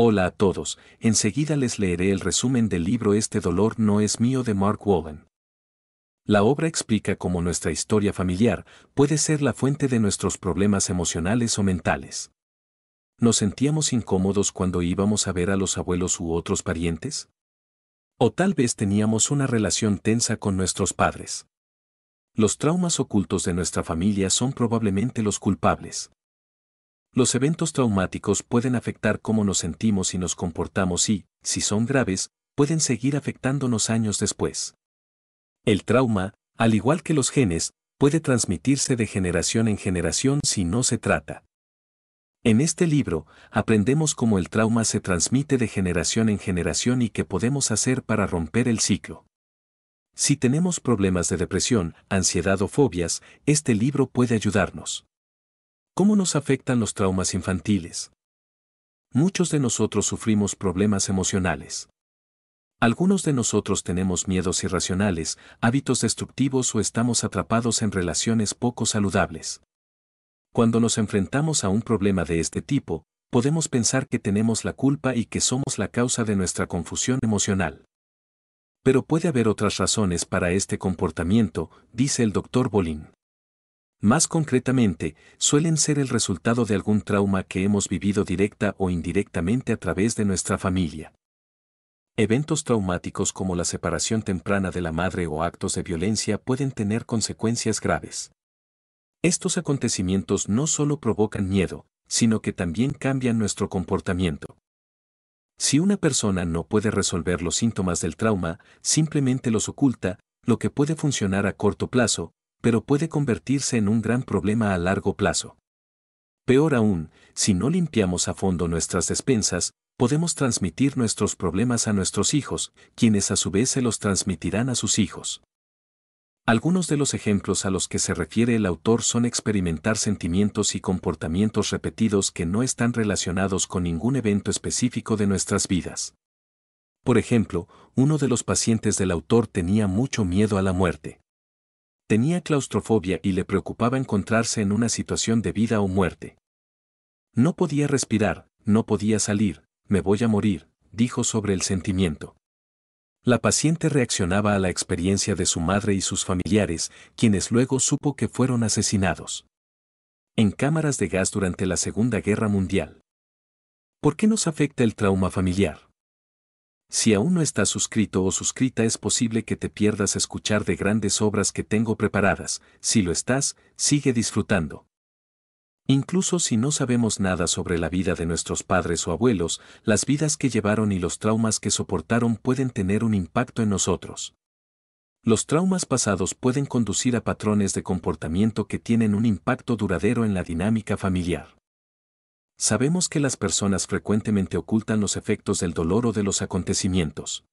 Hola a todos, enseguida les leeré el resumen del libro Este dolor no es mío de Mark Wallen. La obra explica cómo nuestra historia familiar puede ser la fuente de nuestros problemas emocionales o mentales. ¿Nos sentíamos incómodos cuando íbamos a ver a los abuelos u otros parientes? O tal vez teníamos una relación tensa con nuestros padres. Los traumas ocultos de nuestra familia son probablemente los culpables. Los eventos traumáticos pueden afectar cómo nos sentimos y nos comportamos y, si son graves, pueden seguir afectándonos años después. El trauma, al igual que los genes, puede transmitirse de generación en generación si no se trata. En este libro, aprendemos cómo el trauma se transmite de generación en generación y qué podemos hacer para romper el ciclo. Si tenemos problemas de depresión, ansiedad o fobias, este libro puede ayudarnos. ¿Cómo nos afectan los traumas infantiles? Muchos de nosotros sufrimos problemas emocionales. Algunos de nosotros tenemos miedos irracionales, hábitos destructivos o estamos atrapados en relaciones poco saludables. Cuando nos enfrentamos a un problema de este tipo, podemos pensar que tenemos la culpa y que somos la causa de nuestra confusión emocional. Pero puede haber otras razones para este comportamiento, dice el doctor Bolín. Más concretamente, suelen ser el resultado de algún trauma que hemos vivido directa o indirectamente a través de nuestra familia. Eventos traumáticos como la separación temprana de la madre o actos de violencia pueden tener consecuencias graves. Estos acontecimientos no solo provocan miedo, sino que también cambian nuestro comportamiento. Si una persona no puede resolver los síntomas del trauma, simplemente los oculta, lo que puede funcionar a corto plazo, pero puede convertirse en un gran problema a largo plazo. Peor aún, si no limpiamos a fondo nuestras despensas, podemos transmitir nuestros problemas a nuestros hijos, quienes a su vez se los transmitirán a sus hijos. Algunos de los ejemplos a los que se refiere el autor son experimentar sentimientos y comportamientos repetidos que no están relacionados con ningún evento específico de nuestras vidas. Por ejemplo, uno de los pacientes del autor tenía mucho miedo a la muerte. Tenía claustrofobia y le preocupaba encontrarse en una situación de vida o muerte. No podía respirar, no podía salir, me voy a morir, dijo sobre el sentimiento. La paciente reaccionaba a la experiencia de su madre y sus familiares, quienes luego supo que fueron asesinados. En cámaras de gas durante la Segunda Guerra Mundial. ¿Por qué nos afecta el trauma familiar? Si aún no estás suscrito o suscrita es posible que te pierdas escuchar de grandes obras que tengo preparadas, si lo estás, sigue disfrutando. Incluso si no sabemos nada sobre la vida de nuestros padres o abuelos, las vidas que llevaron y los traumas que soportaron pueden tener un impacto en nosotros. Los traumas pasados pueden conducir a patrones de comportamiento que tienen un impacto duradero en la dinámica familiar. Sabemos que las personas frecuentemente ocultan los efectos del dolor o de los acontecimientos.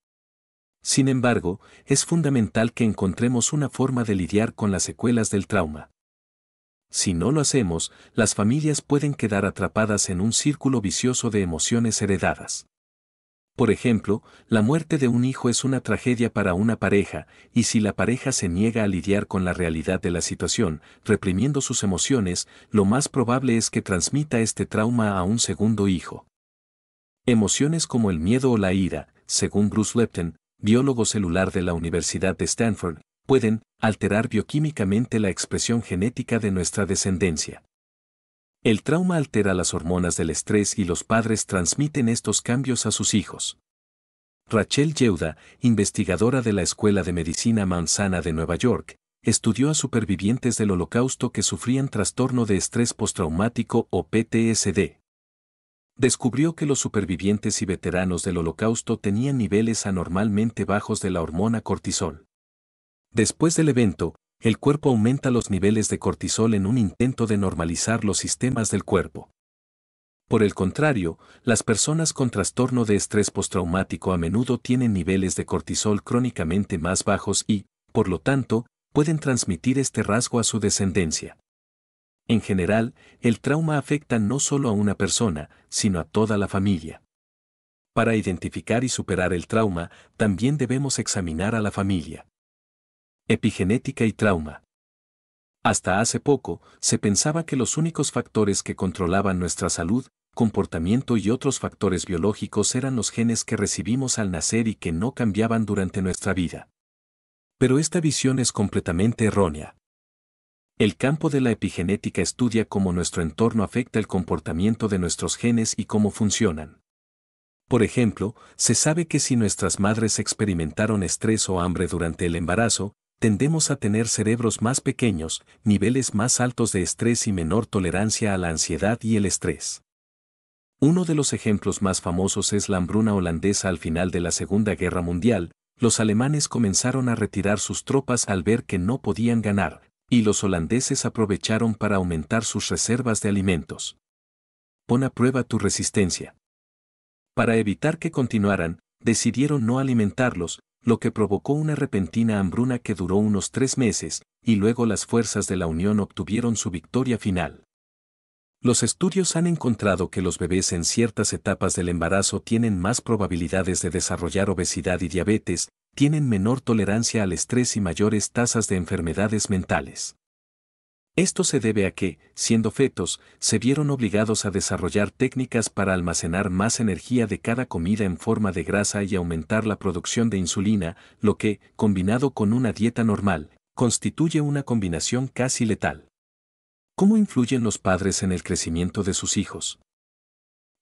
Sin embargo, es fundamental que encontremos una forma de lidiar con las secuelas del trauma. Si no lo hacemos, las familias pueden quedar atrapadas en un círculo vicioso de emociones heredadas. Por ejemplo, la muerte de un hijo es una tragedia para una pareja, y si la pareja se niega a lidiar con la realidad de la situación, reprimiendo sus emociones, lo más probable es que transmita este trauma a un segundo hijo. Emociones como el miedo o la ira, según Bruce Lepton, biólogo celular de la Universidad de Stanford, pueden alterar bioquímicamente la expresión genética de nuestra descendencia. El trauma altera las hormonas del estrés y los padres transmiten estos cambios a sus hijos. Rachel Yeuda, investigadora de la Escuela de Medicina Manzana de Nueva York, estudió a supervivientes del holocausto que sufrían trastorno de estrés postraumático o PTSD. Descubrió que los supervivientes y veteranos del holocausto tenían niveles anormalmente bajos de la hormona cortisol. Después del evento, el cuerpo aumenta los niveles de cortisol en un intento de normalizar los sistemas del cuerpo. Por el contrario, las personas con trastorno de estrés postraumático a menudo tienen niveles de cortisol crónicamente más bajos y, por lo tanto, pueden transmitir este rasgo a su descendencia. En general, el trauma afecta no solo a una persona, sino a toda la familia. Para identificar y superar el trauma, también debemos examinar a la familia. Epigenética y trauma. Hasta hace poco, se pensaba que los únicos factores que controlaban nuestra salud, comportamiento y otros factores biológicos eran los genes que recibimos al nacer y que no cambiaban durante nuestra vida. Pero esta visión es completamente errónea. El campo de la epigenética estudia cómo nuestro entorno afecta el comportamiento de nuestros genes y cómo funcionan. Por ejemplo, se sabe que si nuestras madres experimentaron estrés o hambre durante el embarazo, tendemos a tener cerebros más pequeños, niveles más altos de estrés y menor tolerancia a la ansiedad y el estrés. Uno de los ejemplos más famosos es la hambruna holandesa al final de la Segunda Guerra Mundial, los alemanes comenzaron a retirar sus tropas al ver que no podían ganar, y los holandeses aprovecharon para aumentar sus reservas de alimentos. Pon a prueba tu resistencia. Para evitar que continuaran, decidieron no alimentarlos, lo que provocó una repentina hambruna que duró unos tres meses, y luego las fuerzas de la Unión obtuvieron su victoria final. Los estudios han encontrado que los bebés en ciertas etapas del embarazo tienen más probabilidades de desarrollar obesidad y diabetes, tienen menor tolerancia al estrés y mayores tasas de enfermedades mentales. Esto se debe a que, siendo fetos, se vieron obligados a desarrollar técnicas para almacenar más energía de cada comida en forma de grasa y aumentar la producción de insulina, lo que, combinado con una dieta normal, constituye una combinación casi letal. ¿Cómo influyen los padres en el crecimiento de sus hijos?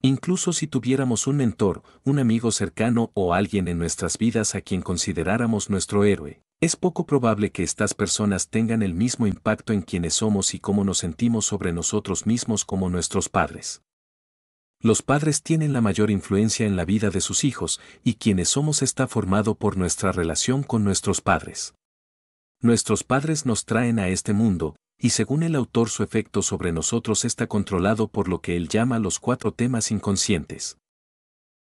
Incluso si tuviéramos un mentor, un amigo cercano o alguien en nuestras vidas a quien consideráramos nuestro héroe, es poco probable que estas personas tengan el mismo impacto en quienes somos y cómo nos sentimos sobre nosotros mismos como nuestros padres. Los padres tienen la mayor influencia en la vida de sus hijos y quienes somos está formado por nuestra relación con nuestros padres. Nuestros padres nos traen a este mundo, y según el autor su efecto sobre nosotros está controlado por lo que él llama los cuatro temas inconscientes.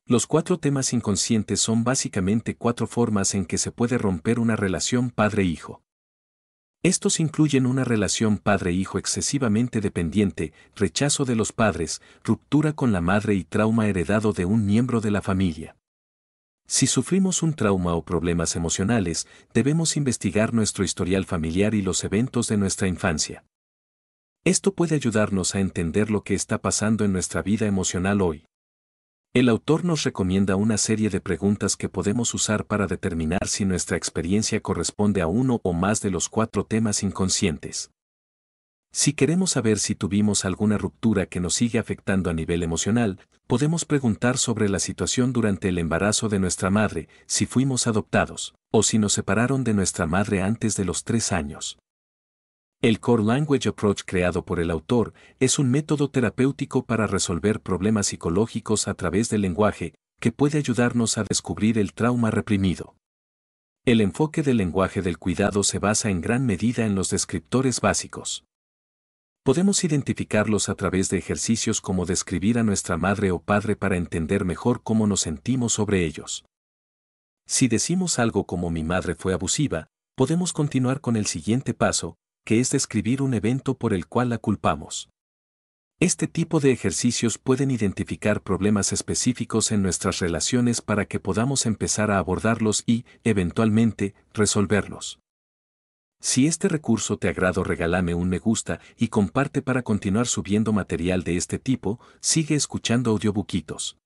Los cuatro temas inconscientes son básicamente cuatro formas en que se puede romper una relación padre-hijo. Estos incluyen una relación padre-hijo excesivamente dependiente, rechazo de los padres, ruptura con la madre y trauma heredado de un miembro de la familia. Si sufrimos un trauma o problemas emocionales, debemos investigar nuestro historial familiar y los eventos de nuestra infancia. Esto puede ayudarnos a entender lo que está pasando en nuestra vida emocional hoy. El autor nos recomienda una serie de preguntas que podemos usar para determinar si nuestra experiencia corresponde a uno o más de los cuatro temas inconscientes. Si queremos saber si tuvimos alguna ruptura que nos sigue afectando a nivel emocional, podemos preguntar sobre la situación durante el embarazo de nuestra madre, si fuimos adoptados, o si nos separaron de nuestra madre antes de los tres años, el Core Language Approach creado por el autor es un método terapéutico para resolver problemas psicológicos a través del lenguaje que puede ayudarnos a descubrir el trauma reprimido. El enfoque del lenguaje del cuidado se basa en gran medida en los descriptores básicos. Podemos identificarlos a través de ejercicios como describir a nuestra madre o padre para entender mejor cómo nos sentimos sobre ellos. Si decimos algo como mi madre fue abusiva, podemos continuar con el siguiente paso, que es describir un evento por el cual la culpamos. Este tipo de ejercicios pueden identificar problemas específicos en nuestras relaciones para que podamos empezar a abordarlos y, eventualmente, resolverlos. Si este recurso te agrado regálame un me gusta y comparte para continuar subiendo material de este tipo, sigue escuchando audiobuquitos.